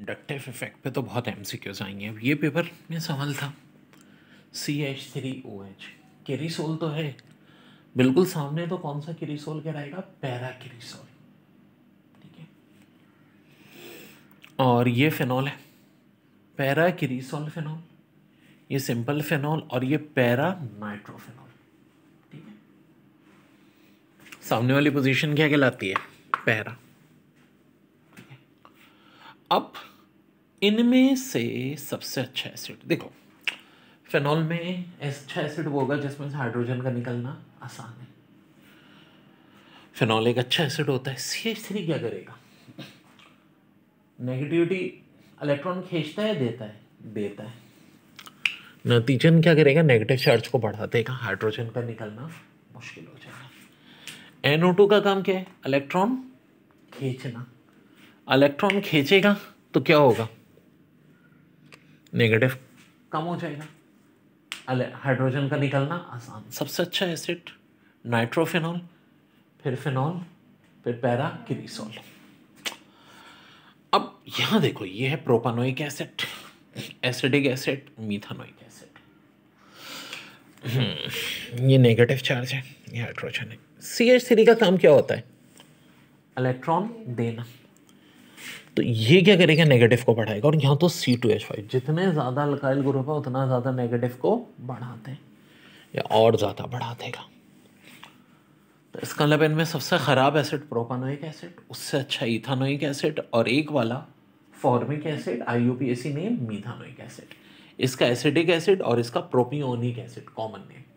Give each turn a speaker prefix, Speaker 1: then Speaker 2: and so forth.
Speaker 1: inductive effect पे तो बहुत एम सी क्यूज आएंगे अब ये पेपर में सवाल था C H three O H cresol तो है बिल्कुल सामने तो कौन सा केरीसोल किरीसोल रहेगा पैरा केरीसोल ठीक है और ये फेनॉल है पैरा केरीसोल फेनॉल ये सिंपल फेनॉल और ये पैरा नाइट्रोफेनॉल ठीक है सामने वाली पोजीशन क्या कहलाती है पैरा अब इनमें से सबसे अच्छा एसिड देखो फेनॉल में अच्छा एसिड वो होगा जिसमें से हाइड्रोजन का निकलना आसान है फेनॉल एक अच्छा एसिड होता है सी एच थ्री क्या करेगा नेगेटिविटी इलेक्ट्रॉन खींचता है देता है देता है नतीजन क्या करेगा नेगेटिव चार्ज को बढ़ा देगा हाइड्रोजन का निकलना मुश्किल हो जाएगा एनओ टू का काम क्या है इलेक्ट्रॉन खींचना इलेक्ट्रॉन खींचेगा तो क्या होगा नेगेटिव कम हो जाएगा अले हाइड्रोजन का निकलना आसान सबसे अच्छा एसिड नाइट्रोफिनॉल फिर फिनॉल फिर पैरा किसोल अब यहाँ देखो ये है propanoic acid acidic acid methanoic acid ये नेगेटिव चार्ज है ये हाइड्रोजन है सी एच थ्री का काम क्या होता है इलेक्ट्रॉन देना तो ये क्या करेगा नेगेटिव को बढ़ाएगा और यहाँ तो सी टू एच फाइव जितने ज़्यादा अल्काइल ग्रुप है उतना ज़्यादा नेगेटिव को बढ़ाते हैं या और ज़्यादा बढ़ा देगा तो इसका मतलब इनमें सबसे ख़राब एसिड प्रोपानोइक एसिड उससे अच्छा इथानोइक एसिड और एक वाला formic acid I U P A C name methanoic acid इसका एसिडिक एसिड और इसका प्रोपियोनिक एसिड कॉमन नेम